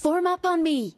Form up on me.